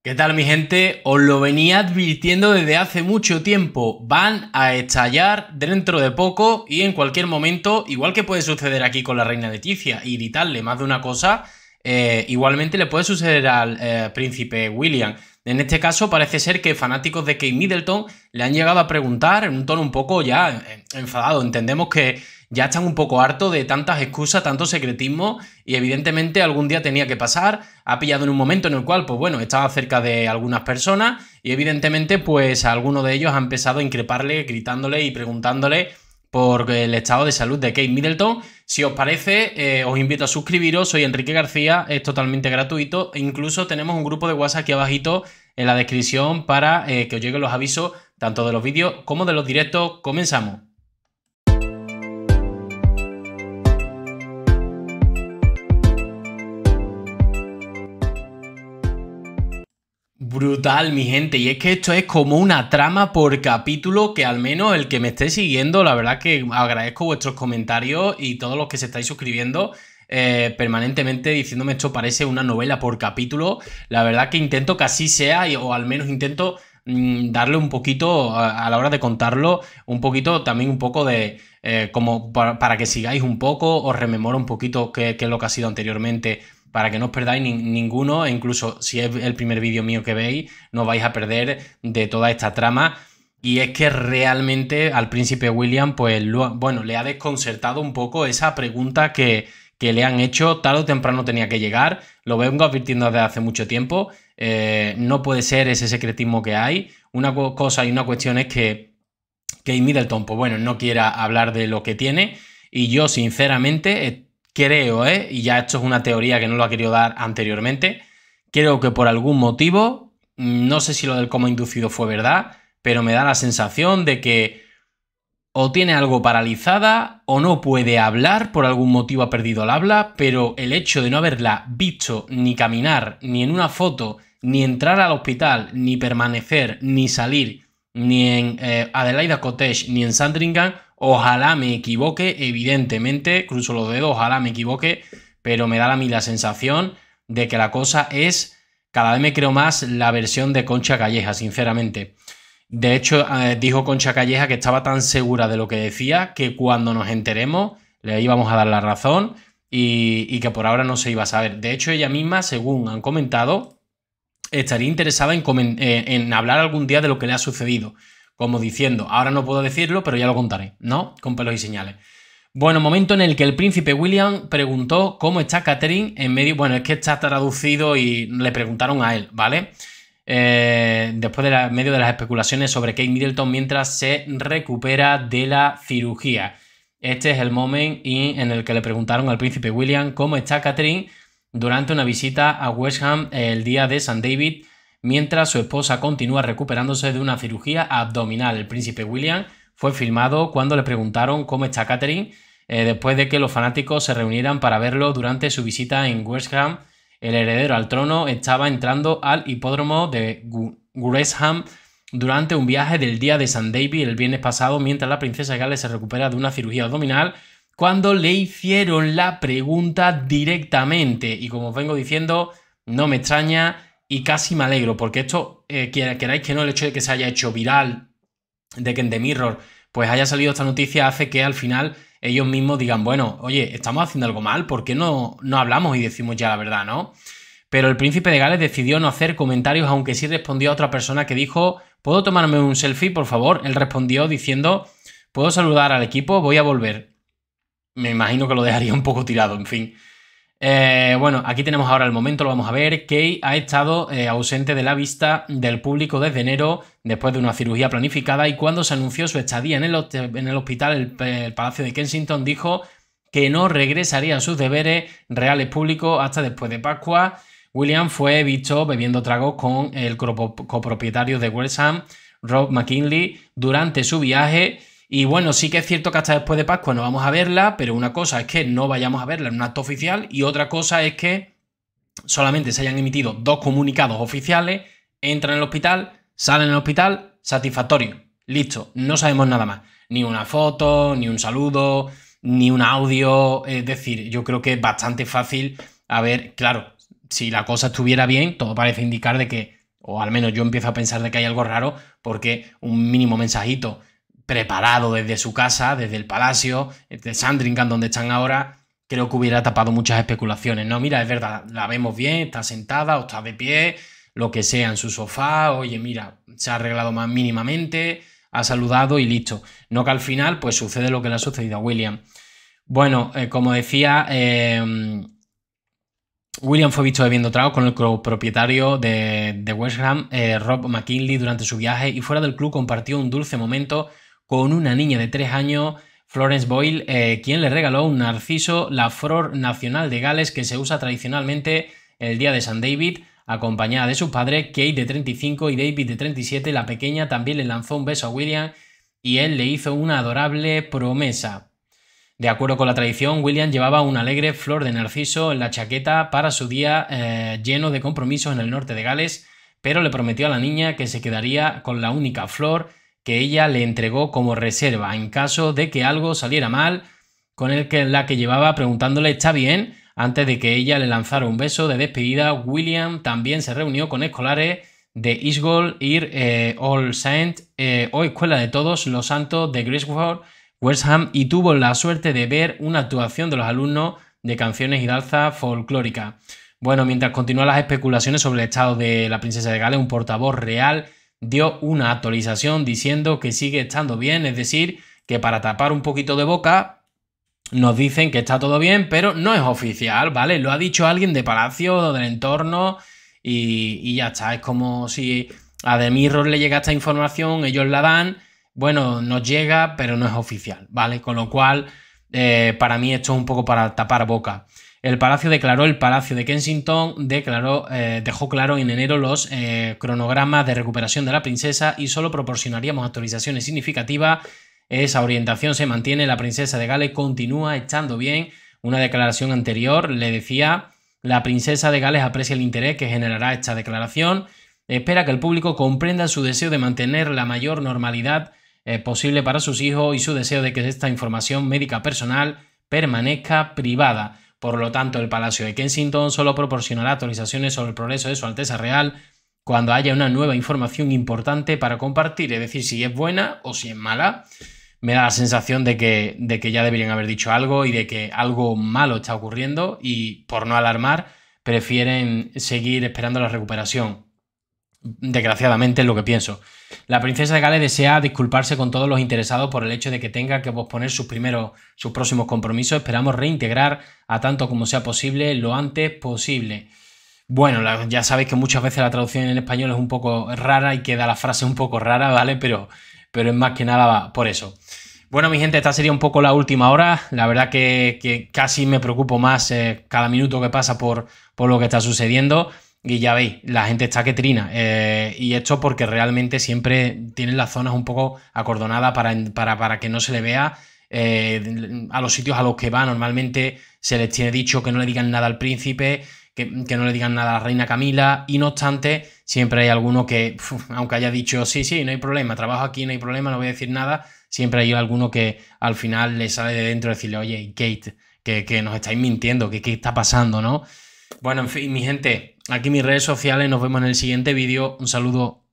¿Qué tal mi gente? Os lo venía advirtiendo desde hace mucho tiempo. Van a estallar dentro de poco y en cualquier momento, igual que puede suceder aquí con la reina Leticia y gritarle más de una cosa, eh, igualmente le puede suceder al eh, príncipe William. En este caso parece ser que fanáticos de Kate Middleton le han llegado a preguntar en un tono un poco ya eh, enfadado. Entendemos que ya están un poco harto de tantas excusas, tanto secretismo y evidentemente algún día tenía que pasar. Ha pillado en un momento en el cual, pues bueno, estaba cerca de algunas personas y evidentemente pues alguno de ellos ha empezado a increparle, gritándole y preguntándole por el estado de salud de Kate Middleton. Si os parece, eh, os invito a suscribiros. Soy Enrique García, es totalmente gratuito. E incluso tenemos un grupo de WhatsApp aquí abajito en la descripción para eh, que os lleguen los avisos tanto de los vídeos como de los directos. Comenzamos. brutal, mi gente. Y es que esto es como una trama por capítulo que al menos el que me esté siguiendo, la verdad que agradezco vuestros comentarios y todos los que se estáis suscribiendo. Eh, permanentemente diciéndome esto parece una novela por capítulo. La verdad que intento que así sea, o al menos intento mm, darle un poquito, a la hora de contarlo, un poquito también un poco de, eh, como para, que sigáis un poco, os rememoro un poquito qué, qué es lo que ha sido anteriormente para que no os perdáis ninguno, e incluso si es el primer vídeo mío que veis, no vais a perder de toda esta trama. Y es que realmente al príncipe William, pues, bueno, le ha desconcertado un poco esa pregunta que, le han hecho, tarde o temprano tenía que llegar, lo vengo advirtiendo desde hace mucho tiempo, eh, no puede ser ese secretismo que hay. Una cosa y una cuestión es que Kate Middleton, pues bueno, no quiera hablar de lo que tiene, y yo sinceramente creo, ¿eh? y ya esto es una teoría que no lo ha querido dar anteriormente, creo que por algún motivo, no sé si lo del coma inducido fue verdad, pero me da la sensación de que o tiene algo paralizada o no puede hablar, por algún motivo ha perdido el habla, pero el hecho de no haberla visto ni caminar, ni en una foto, ni entrar al hospital, ni permanecer, ni salir, ni en eh, Adelaida Cottage, ni en Sandringham, Ojalá me equivoque, evidentemente, cruzo los dedos, ojalá me equivoque, pero me da a mí la sensación de que la cosa es, cada vez me creo más la versión de Concha Calleja, sinceramente. De hecho, eh, dijo Concha Calleja que estaba tan segura de lo que decía que cuando nos enteremos le íbamos a dar la razón y, que por ahora no se iba a saber. De hecho, ella misma, según han comentado, estaría interesada en eh, hablar algún día de lo que le ha sucedido. Como diciendo, ahora no puedo decirlo, pero ya lo contaré, ¿no? Con pelos y señales. Bueno, momento en el que el príncipe William preguntó cómo está Catherine en medio. Bueno, es que está traducido y le preguntaron a él, ¿vale? Eh, después de medio de las especulaciones sobre Kate Middleton mientras se recupera de la cirugía. Este es el momento en el que le preguntaron al príncipe William cómo está Catherine durante una visita a West Ham el día de San David mientras su esposa continúa recuperándose de una cirugía abdominal. El príncipe William fue filmado cuando le preguntaron cómo está Catherine eh, después de que los fanáticos se reunieran para verlo durante su visita en Westham. El heredero al trono estaba entrando al hipódromo de Gresham durante un viaje del día de San David el viernes pasado mientras la princesa Gales se recupera de una cirugía abdominal cuando le hicieron la pregunta directamente y como vengo diciendo no me extraña y casi me alegro, porque esto, eh, queráis que no, el hecho de que se haya hecho viral, de que en The Mirror pues haya salido esta noticia, hace que al final ellos mismos digan, bueno, oye, estamos haciendo algo mal, ¿por qué no, no hablamos y decimos ya la verdad, no? Pero el príncipe de Gales decidió no hacer comentarios, aunque sí respondió a otra persona que dijo, ¿puedo tomarme un selfie, por favor? Él respondió diciendo, ¿puedo saludar al equipo? Voy a volver. Me imagino que lo dejaría un poco tirado, en fin. Eh, bueno, aquí tenemos ahora el momento, lo vamos a ver. Kay ha estado eh, ausente de la vista del público desde enero, después de una cirugía planificada, y cuando se anunció su estadía en el, hospital, el, Palacio de Kensington, dijo que no regresaría a sus deberes reales públicos hasta después de Pascua. William fue visto bebiendo tragos con el copropietario de Wellsham, Rob McKinley, durante su viaje y bueno, sí que es cierto que hasta después de Pascua no vamos a verla, pero una cosa es que no vayamos a verla en un acto oficial y otra cosa es que solamente se hayan emitido dos comunicados oficiales, entran en el hospital, salen al hospital, satisfactorio, listo, no sabemos nada más. Ni una foto, ni un saludo, ni un audio, es decir, yo creo que es bastante fácil, a ver, claro, si la cosa estuviera bien, todo parece indicar de que, o al menos yo empiezo a pensar de que hay algo raro, porque un mínimo mensajito preparado desde su casa, desde el palacio de Sandringham, donde están ahora, creo que hubiera tapado muchas especulaciones. No, mira, es verdad, la vemos bien, está sentada o está de pie, lo que sea, en su sofá, oye, mira, se ha arreglado más mínimamente, ha saludado y listo. No que al final, pues sucede lo que le ha sucedido a William. Bueno, eh, como decía, em, William fue visto bebiendo trago con el propietario de, West Ham, eh, Rob McKinley, durante su viaje y fuera del club compartió un dulce momento con una niña de 3 años, Florence Boyle, eh, quien le regaló un narciso, la flor nacional de Gales que se usa tradicionalmente el día de San David, acompañada de su padre Kate de 35 y David de 37. La pequeña también le lanzó un beso a William y él le hizo una adorable promesa. De acuerdo con la tradición, William llevaba una alegre flor de narciso en la chaqueta para su día eh, lleno de compromisos en el norte de Gales, pero le prometió a la niña que se quedaría con la única flor que ella le entregó como reserva en caso de que algo saliera mal, con el que la que llevaba preguntándole ¿está bien? Antes de que ella le lanzara un beso de despedida, William también se reunió con escolares de Eastgold, Ir, eh, All Saint eh, o Escuela de Todos los Santos de Griswold, West y tuvo la suerte de ver una actuación de los alumnos de canciones y danza folclórica. Bueno, mientras continúan las especulaciones sobre el estado de la princesa de Gales, un portavoz real dio una actualización diciendo que sigue estando bien, es decir, que para tapar un poquito de boca nos dicen que está todo bien, pero no es oficial, ¿vale? Lo ha dicho alguien de Palacio, o del entorno, y, ya está. Es como si a The Mirror le llega esta información, ellos la dan, bueno, nos llega, pero no es oficial, ¿vale? Con lo cual, eh, para mí esto es un poco para tapar boca. El Palacio declaró, el Palacio de Kensington declaró, eh, dejó claro en enero los eh, cronogramas de recuperación de la princesa y solo proporcionaríamos actualizaciones significativas. Esa orientación se mantiene, la princesa de Gales continúa echando bien. Una declaración anterior le decía, la princesa de Gales aprecia el interés que generará esta declaración, espera que el público comprenda su deseo de mantener la mayor normalidad eh, posible para sus hijos y su deseo de que esta información médica personal permanezca privada. Por lo tanto, el Palacio de Kensington solo proporcionará actualizaciones sobre el progreso de Su Alteza Real cuando haya una nueva información importante para compartir, es decir, si es buena o si es mala. Me da la sensación de que, de que ya deberían haber dicho algo y de que algo malo está ocurriendo y por no alarmar, prefieren seguir esperando la recuperación desgraciadamente es lo que pienso. La princesa de Gales desea disculparse con todos los interesados por el hecho de que tenga que posponer sus primeros, sus próximos compromisos. Esperamos reintegrar a tanto como sea posible lo antes posible. Bueno, ya sabéis que muchas veces la traducción en español es un poco rara y queda la frase un poco rara, ¿vale? Pero, pero es más que nada por eso. Bueno, mi gente, esta sería un poco la última hora. La verdad que, casi me preocupo más eh, cada minuto que pasa por, por lo que está sucediendo. Y ya veis, la gente está que trina. Eh, y esto porque realmente siempre tienen las zonas un poco acordonadas para, para, que no se le vea. Eh, a los sitios a los que va normalmente se les tiene dicho que no le digan nada al príncipe, que, no le digan nada a la reina Camila. Y no obstante, siempre hay alguno que, aunque haya dicho, sí, sí, no hay problema, trabajo aquí, no hay problema, no voy a decir nada, siempre hay alguno que al final le sale de dentro decirle, oye, Kate, que, que nos estáis mintiendo, que qué está pasando, ¿no? Bueno, en fin, mi gente, aquí mis redes sociales, nos vemos en el siguiente vídeo. Un saludo.